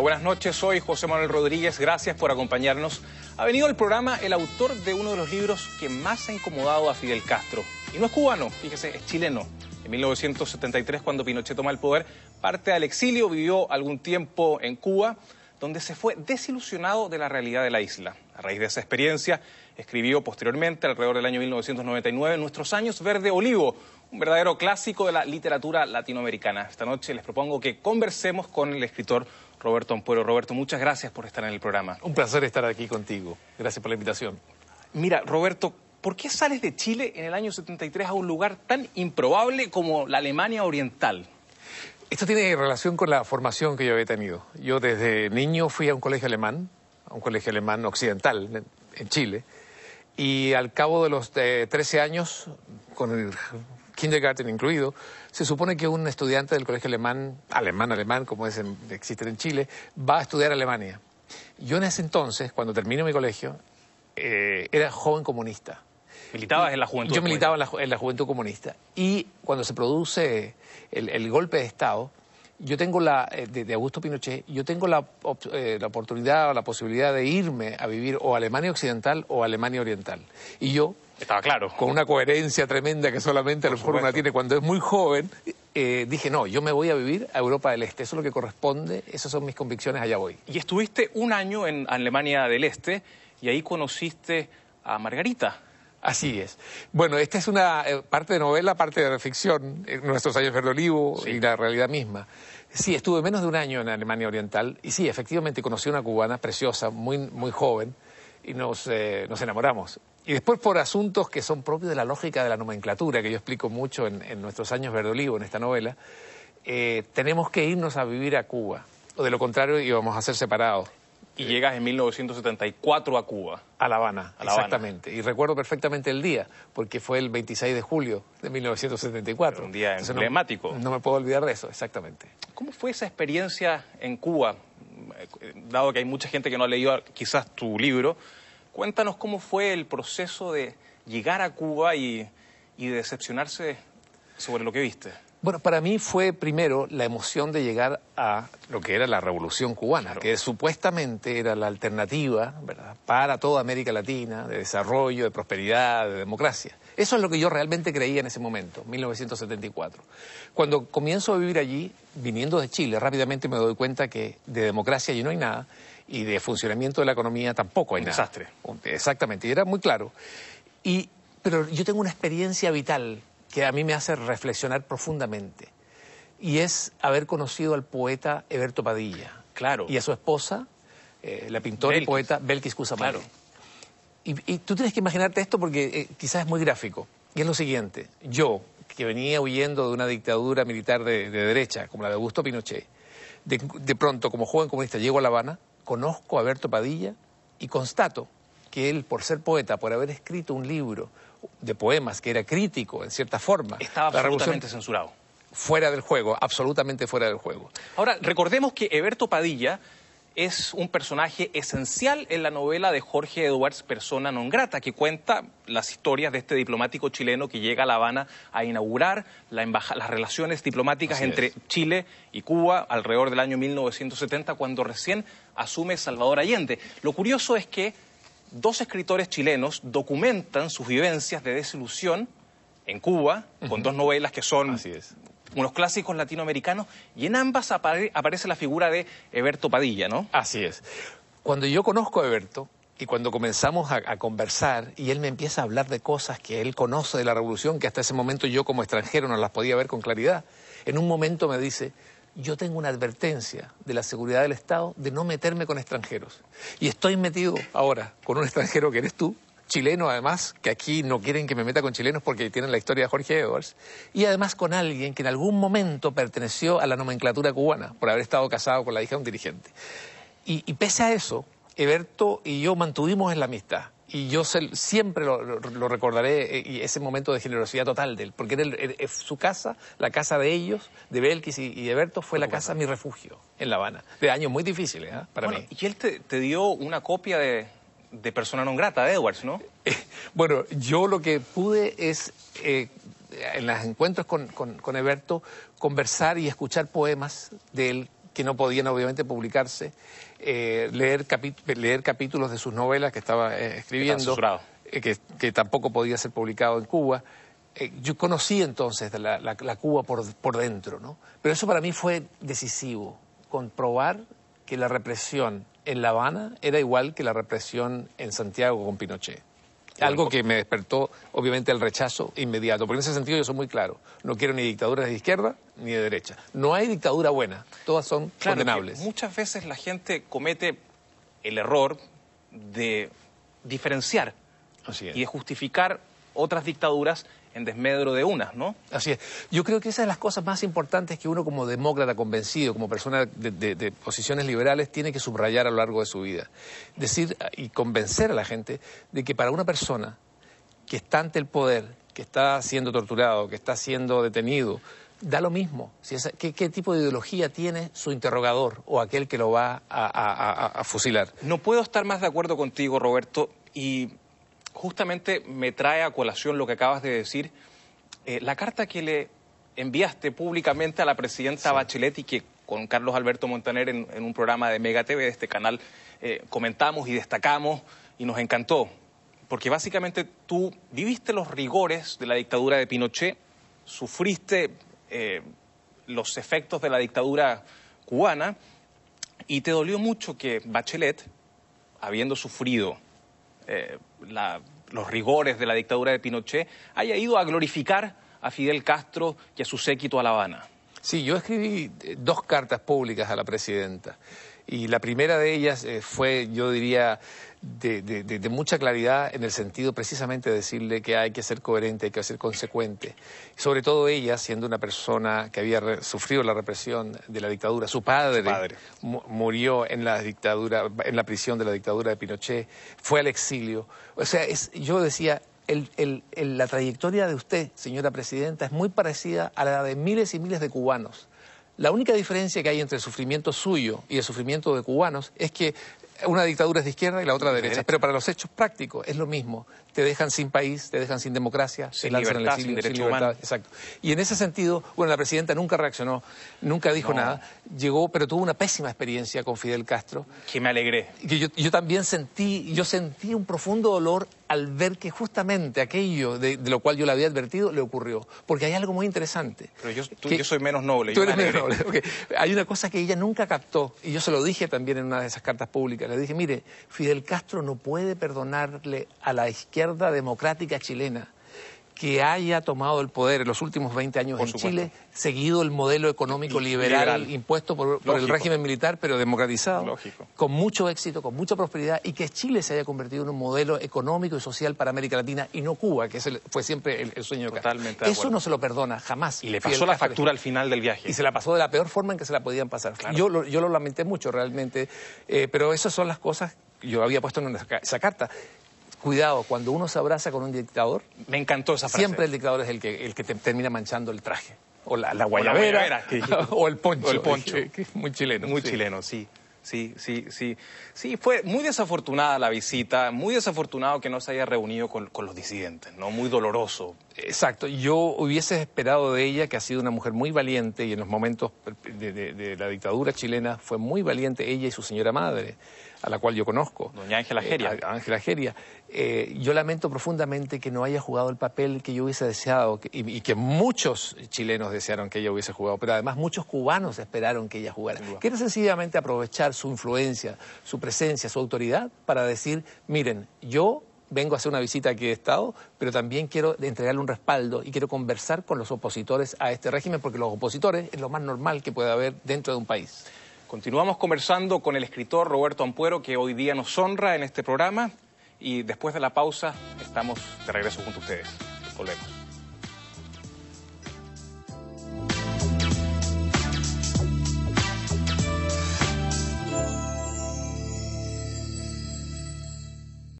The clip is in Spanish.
buenas noches. Soy José Manuel Rodríguez. Gracias por acompañarnos. Ha venido al programa el autor de uno de los libros que más ha incomodado a Fidel Castro. Y no es cubano, fíjese, es chileno. En 1973, cuando Pinochet toma el poder, parte al exilio, vivió algún tiempo en Cuba, donde se fue desilusionado de la realidad de la isla. A raíz de esa experiencia, escribió posteriormente, alrededor del año 1999, Nuestros años verde olivo, un verdadero clásico de la literatura latinoamericana. Esta noche les propongo que conversemos con el escritor Roberto Ampuero. Roberto, muchas gracias por estar en el programa. Un placer estar aquí contigo. Gracias por la invitación. Mira, Roberto, ¿por qué sales de Chile en el año 73 a un lugar tan improbable como la Alemania Oriental? Esto tiene relación con la formación que yo había tenido. Yo desde niño fui a un colegio alemán, a un colegio alemán occidental en Chile, y al cabo de los 13 eh, años, con el kindergarten incluido, se supone que un estudiante del colegio alemán, alemán, alemán, como es en, existe en Chile, va a estudiar Alemania. Yo en ese entonces, cuando terminé mi colegio, eh, era joven comunista. militaba en la juventud? Yo militaba en la, juventud comunista. Y cuando se produce el, golpe de Estado, yo tengo la, eh, de, Augusto Pinochet, yo tengo la, eh, la, oportunidad o la posibilidad de irme a vivir o a Alemania Occidental o Alemania Oriental. Y yo estaba claro. Con una coherencia tremenda que solamente a lo mejor tiene cuando es muy joven. Eh, dije, no, yo me voy a vivir a Europa del Este, eso es lo que corresponde, esas son mis convicciones, allá voy. Y estuviste un año en Alemania del Este y ahí conociste a Margarita. Así es. Bueno, esta es una eh, parte de novela, parte de ficción, eh, nuestros años verde olivo y la realidad misma. Sí, estuve menos de un año en Alemania Oriental y sí, efectivamente conocí a una cubana preciosa, muy, muy joven, y eh, nos, enamoramos. Y después por asuntos que son propios de la lógica de la nomenclatura, que yo explico mucho en, nuestros años verde olivo, en esta novela, eh, tenemos que irnos a vivir a Cuba, o de lo contrario íbamos a ser separados. Y llegas en 1974 a Cuba. A La Habana, a la exactamente. Y recuerdo perfectamente el día, porque fue el 26 de julio de 1974. Un día emblemático. no, me puedo olvidar de eso, exactamente. ¿Cómo fue esa experiencia en Cuba? dado que hay mucha gente que no ha leído quizás tu libro, cuéntanos cómo fue el proceso de llegar a Cuba y, de decepcionarse sobre lo que viste. Bueno, para mí fue primero la emoción de llegar a lo que era la Revolución Cubana, que supuestamente era la alternativa para toda América Latina de desarrollo, de prosperidad, de democracia. Eso es lo que yo realmente creía en ese momento, 1974. Cuando comienzo a vivir allí, viniendo de Chile, rápidamente me doy cuenta que de democracia allí no hay nada y de funcionamiento de la economía tampoco hay Un nada. Desastre. Exactamente, y era muy claro. Y, pero yo tengo una experiencia vital que a mí me hace reflexionar profundamente. Y es haber conocido al poeta Eberto Padilla. Claro. Y a su esposa, eh, la pintora y poeta Belkis Cusamari. Claro. Y, tú tienes que imaginarte esto porque eh, quizás es muy gráfico. Y es lo siguiente. Yo, que venía huyendo de una dictadura militar de, derecha, como la de Augusto Pinochet, de, pronto, como joven comunista, llego a La Habana, conozco a Eberto Padilla y constato que él, por ser poeta, por haber escrito un libro, de poemas, que era crítico en cierta forma. Estaba absolutamente censurado. Fuera del juego, absolutamente fuera del juego. Ahora, recordemos que Eberto Padilla es un personaje esencial en la novela de Jorge Edwards Persona non grata, que cuenta las historias de este diplomático chileno que llega a La Habana a inaugurar las relaciones diplomáticas entre Chile y Cuba alrededor del año 1970, cuando recién asume Salvador Allende. Lo curioso es que dos escritores chilenos documentan sus vivencias de desilusión en Cuba, con dos novelas que son unos clásicos latinoamericanos, y en ambas aparece la figura de Eberto Padilla, ¿no? Así es. Cuando yo conozco a Eberto, y cuando comenzamos a, conversar y él me empieza a hablar de cosas que él conoce de la revolución, que hasta ese momento yo como extranjero no las podía ver con claridad, en un momento me dice, yo tengo una advertencia de la seguridad del Estado de no meterme con extranjeros. Y estoy metido ahora con un extranjero que eres tú, chileno además, que aquí no quieren que me meta con chilenos porque tienen la historia de Jorge Edwards, y además con alguien que en algún momento perteneció a la nomenclatura cubana por haber estado casado con la hija de un dirigente. Y, pese a eso, Eberto y yo mantuvimos en la amistad y yo siempre lo, recordaré, eh, y ese momento de generosidad total de él, porque su casa, la casa de ellos, de Belkis y, de Berto, fue la casa, mi refugio, en La Habana, de años muy difíciles ¿eh? para mí. Y él te, dio una copia de, persona non grata de Edwards, ¿no? Eh, bueno, yo lo que pude es, en los encuentros con, con, conversar y escuchar poemas de él que no podían obviamente publicarse, eh, leer, leer, capítulos de sus novelas que estaba eh, escribiendo, eh, que, que, tampoco podía ser publicado en Cuba. yo conocí entonces la, Cuba por, por dentro, ¿no? Pero eso para mí fue decisivo, comprobar que la represión en La Habana era igual que la represión en Santiago con Pinochet. Algo que me despertó, obviamente, el rechazo inmediato. Porque en ese sentido yo soy muy claro. No quiero ni dictaduras de izquierda ni de derecha. No hay dictadura buena. Todas son condenables. Muchas veces la gente comete el error de diferenciar y de justificar otras dictaduras en desmedro de unas, ¿no? Así es. Yo creo que esa es las cosas más importantes que uno como demócrata convencido, como persona de, posiciones liberales, tiene que subrayar a lo largo de su vida. Decir y convencer a la gente de que para una persona que está ante el poder, que está siendo torturado, que está siendo detenido, da lo mismo. ¿qué, tipo de ideología tiene su interrogador o aquel que lo va a fusilar? No puedo estar más de acuerdo contigo, Roberto, y justamente me trae a colación lo que acabas de decir. Eh, la carta que le enviaste públicamente a la presidenta Bachelet y que con Carlos Alberto Montaner en, un programa de Mega TV de este canal eh, comentamos y destacamos y nos encantó. Porque básicamente tú viviste los rigores de la dictadura de Pinochet, sufriste eh, los efectos de la dictadura cubana y te dolió mucho que Bachelet, habiendo sufrido los rigores de la dictadura de Pinochet, haya ido a glorificar a Fidel Castro y a su séquito a La Habana. Sí, yo escribí eh, dos cartas públicas a la presidenta. Y la primera de ellas eh, fue, yo diría, de, mucha claridad en el sentido precisamente de decirle que hay que ser coherente, hay que ser consecuente. Sobre todo ella, siendo una persona que había sufrido la represión de la dictadura, su padre, murió en la dictadura, en la prisión de la dictadura de Pinochet, fue al exilio. O sea, yo decía, la trayectoria de usted, señora presidenta, es muy parecida a la de miles y miles de cubanos. La única diferencia que hay entre el sufrimiento suyo y el sufrimiento de cubanos es que una dictadura es de izquierda y la otra de derecha. Pero para los hechos prácticos es lo mismo. Te dejan sin país, te dejan sin democracia, te libertad, en exilio, sin, Exacto. Y en ese sentido, bueno, la presidenta nunca reaccionó, nunca dijo nada. Llegó, pero tuvo una pésima experiencia con Fidel Castro. Que me alegré. Que yo, yo también sentí, yo sentí un profundo dolor al ver que justamente aquello de, lo cual yo le había advertido le ocurrió. Porque hay algo muy interesante. Pero yo, soy menos noble. Tú eres menos noble. Hay una cosa que ella nunca captó, y yo se lo dije también en una de esas cartas públicas. Le dije, mire, Fidel Castro no puede perdonarle a la izquierda democrática chilena que haya tomado el poder en los últimos 20 años en Chile, seguido el modelo económico liberal, impuesto por, el régimen militar, pero democratizado, con mucho éxito, con mucha prosperidad, y que Chile se haya convertido en un modelo económico y social para América Latina y no Cuba, que fue siempre el, sueño Totalmente Eso no se lo perdona jamás. Y le pasó la factura al final del viaje. Y se la pasó de la peor forma en que se la podían pasar. Yo, lo, yo lamenté mucho realmente, eh, pero esas son las cosas que yo había puesto en esa, carta cuidado, cuando uno se abraza con un dictador... Me encantó esa frase. Siempre el dictador es el que, el que te termina manchando el traje. O la, guayabera, o, el poncho. muy chileno. Muy chileno, sí. Sí, sí, sí. Sí, fue muy desafortunada la visita, muy desafortunado que no se haya reunido con, los disidentes, ¿no? Muy doloroso. Exacto. Yo hubiese esperado de ella, que ha sido una mujer muy valiente y en los momentos de la dictadura chilena fue muy valiente ella y su señora madre a la cual yo conozco. Doña Ángela eh, Geria. Ángela eh, yo lamento profundamente que no haya jugado el papel que yo hubiese deseado y, que muchos chilenos desearon que ella hubiese jugado, pero además muchos cubanos esperaron que ella jugara. ...quiero sencillamente aprovechar su influencia, su presencia, su autoridad para decir, miren, yo vengo a hacer una visita aquí de Estado, pero también quiero entregarle un respaldo y quiero conversar con los opositores a este régimen, porque los opositores es lo más normal que puede haber dentro de un país. Continuamos conversando con el escritor Roberto Ampuero, que hoy día nos honra en este programa. Y después de la pausa, estamos de regreso junto a ustedes. Volvemos.